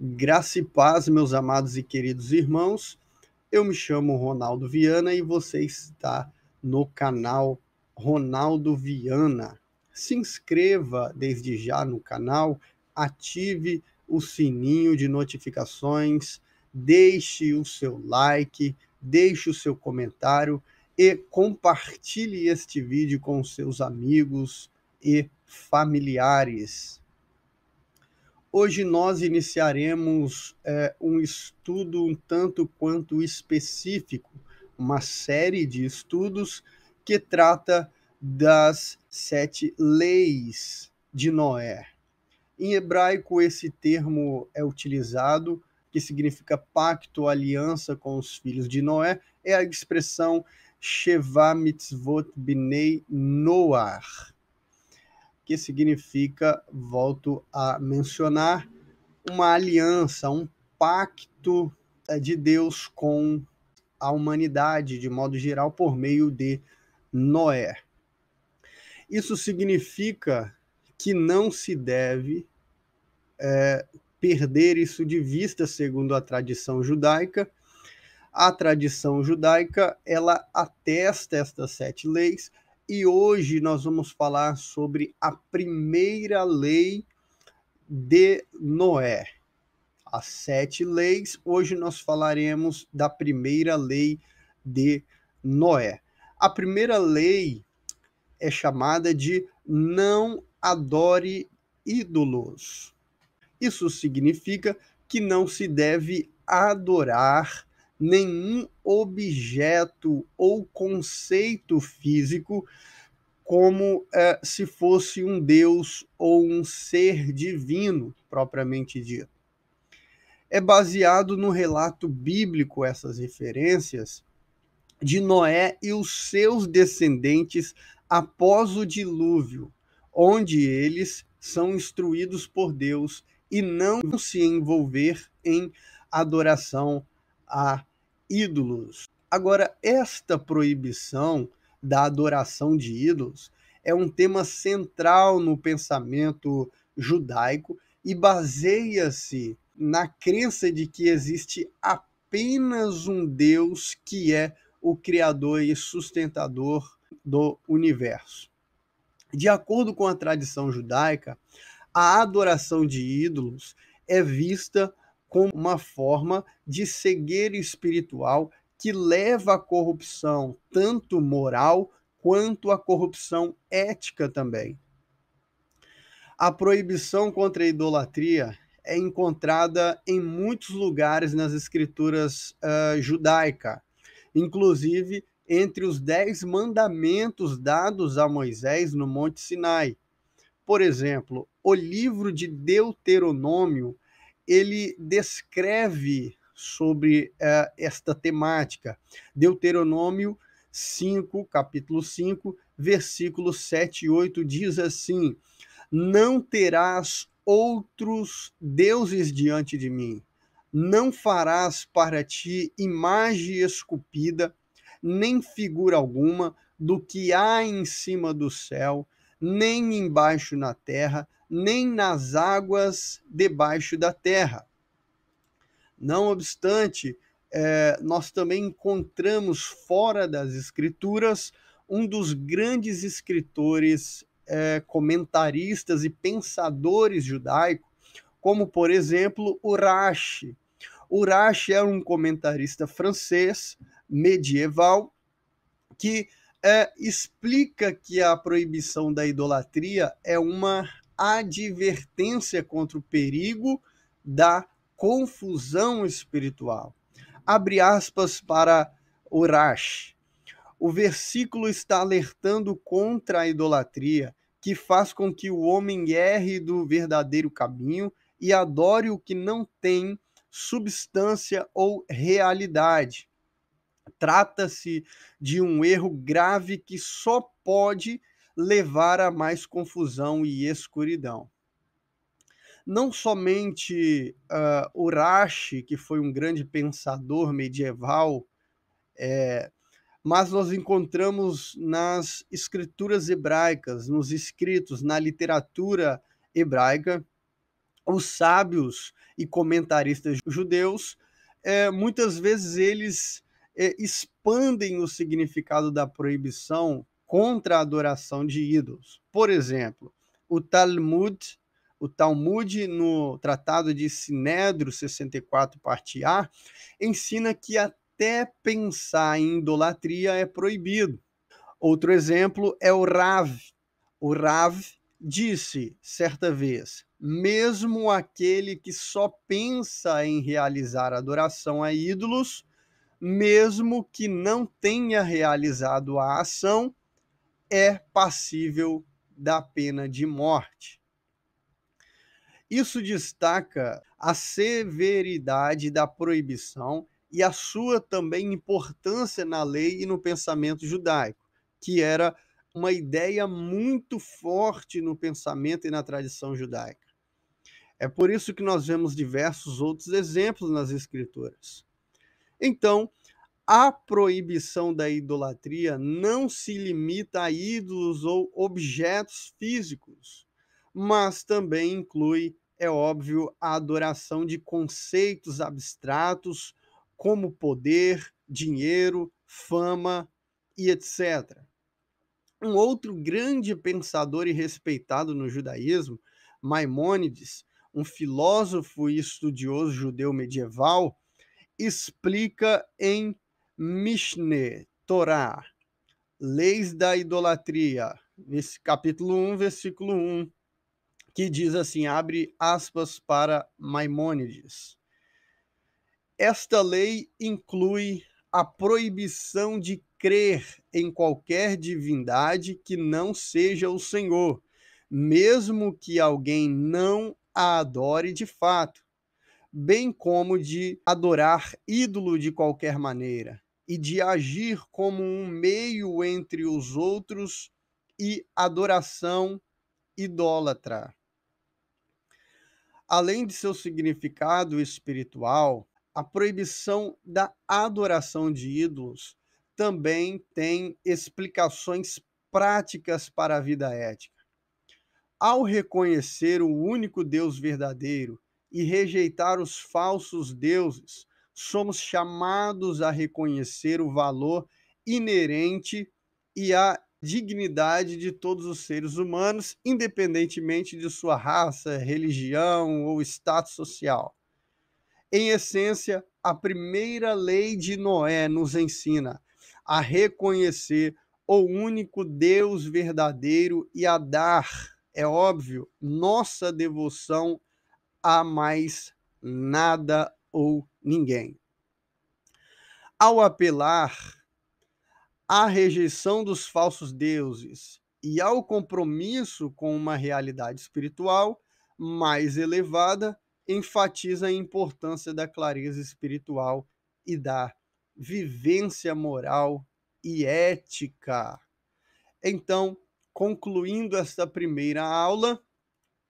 Graça e paz, meus amados e queridos irmãos. Eu me chamo Ronaldo Viana e você está no canal Ronaldo Viana. Se inscreva desde já no canal, ative o sininho de notificações, deixe o seu like, deixe o seu comentário e compartilhe este vídeo com seus amigos e familiares. Hoje nós iniciaremos é, um estudo um tanto quanto específico, uma série de estudos que trata das sete leis de Noé. Em hebraico, esse termo é utilizado, que significa pacto, aliança com os filhos de Noé, é a expressão Sheva Mitzvot Bnei Noar que significa, volto a mencionar, uma aliança, um pacto é, de Deus com a humanidade, de modo geral, por meio de Noé. Isso significa que não se deve é, perder isso de vista, segundo a tradição judaica. A tradição judaica ela atesta estas sete leis e hoje nós vamos falar sobre a primeira lei de Noé. As sete leis, hoje nós falaremos da primeira lei de Noé. A primeira lei é chamada de não adore ídolos. Isso significa que não se deve adorar nenhum objeto ou conceito físico como é, se fosse um Deus ou um ser divino, propriamente dito. É baseado no relato bíblico essas referências de Noé e os seus descendentes após o dilúvio, onde eles são instruídos por Deus e não se envolver em adoração a ídolos. Agora, esta proibição da adoração de ídolos é um tema central no pensamento judaico e baseia-se na crença de que existe apenas um Deus que é o Criador e sustentador do universo. De acordo com a tradição judaica, a adoração de ídolos é vista como uma forma de cegueira espiritual que leva à corrupção, tanto moral quanto à corrupção ética também. A proibição contra a idolatria é encontrada em muitos lugares nas escrituras uh, judaica, inclusive entre os dez mandamentos dados a Moisés no Monte Sinai. Por exemplo, o livro de Deuteronômio ele descreve sobre uh, esta temática. Deuteronômio 5, capítulo 5, versículo 7 e 8 diz assim: Não terás outros deuses diante de mim, não farás para ti imagem esculpida, nem figura alguma do que há em cima do céu, nem embaixo na terra, nem nas águas debaixo da terra. Não obstante, é, nós também encontramos fora das Escrituras um dos grandes escritores, é, comentaristas e pensadores judaicos, como, por exemplo, Urashi. Urashi é um comentarista francês medieval que é, explica que a proibição da idolatria é uma advertência contra o perigo da confusão espiritual. Abre aspas para Urash. O versículo está alertando contra a idolatria, que faz com que o homem erre do verdadeiro caminho e adore o que não tem substância ou realidade. Trata-se de um erro grave que só pode levar a mais confusão e escuridão. Não somente uh, ah, Urashi, que foi um grande pensador medieval, é, mas nós encontramos nas escrituras hebraicas, nos escritos, na literatura hebraica, os sábios e comentaristas judeus, é, muitas vezes eles é, expandem o significado da proibição contra a adoração de ídolos. Por exemplo, o Talmud, o Talmud no Tratado de Sinedro 64, parte A, ensina que até pensar em idolatria é proibido. Outro exemplo é o Rav. O Rav disse certa vez: mesmo aquele que só pensa em realizar adoração a ídolos, mesmo que não tenha realizado a ação, é passível da pena de morte. Isso destaca a severidade da proibição e a sua também importância na lei e no pensamento judaico, que era uma ideia muito forte no pensamento e na tradição judaica. É por isso que nós vemos diversos outros exemplos nas escrituras. Então, a proibição da idolatria não se limita a ídolos ou objetos físicos, mas também inclui, é óbvio, a adoração de conceitos abstratos como poder, dinheiro, fama e etc. Um outro grande pensador e respeitado no judaísmo, Maimônides, um filósofo e estudioso judeu medieval, explica em Mishne, Torá, Leis da Idolatria, nesse capítulo 1, versículo 1, que diz assim: abre aspas para Maimônides. Esta lei inclui a proibição de crer em qualquer divindade que não seja o Senhor, mesmo que alguém não a adore de fato, bem como de adorar ídolo de qualquer maneira e de agir como um meio entre os outros e adoração idólatra. Além de seu significado espiritual, a proibição da adoração de ídolos também tem explicações práticas para a vida ética. Ao reconhecer o único Deus verdadeiro e rejeitar os falsos deuses, somos chamados a reconhecer o valor inerente e a dignidade de todos os seres humanos, independentemente de sua raça, religião ou status social. Em essência, a primeira lei de Noé nos ensina a reconhecer o único Deus verdadeiro e a dar, é óbvio, nossa devoção a mais nada ou ninguém. Ao apelar à rejeição dos falsos deuses e ao compromisso com uma realidade espiritual mais elevada, enfatiza a importância da clareza espiritual e da vivência moral e ética. Então, concluindo esta primeira aula,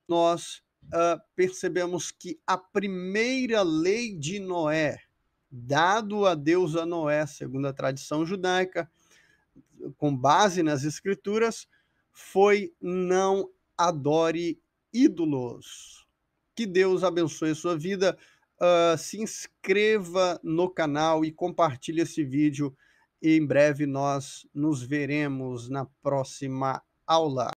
nós uh, percebemos que a primeira lei de Noé, dado a Deus a Noé, segundo a tradição judaica, com base nas escrituras, foi não adore ídolos. Que Deus abençoe a sua vida. Uh, se inscreva no canal e compartilhe esse vídeo. E em breve nós nos veremos na próxima aula.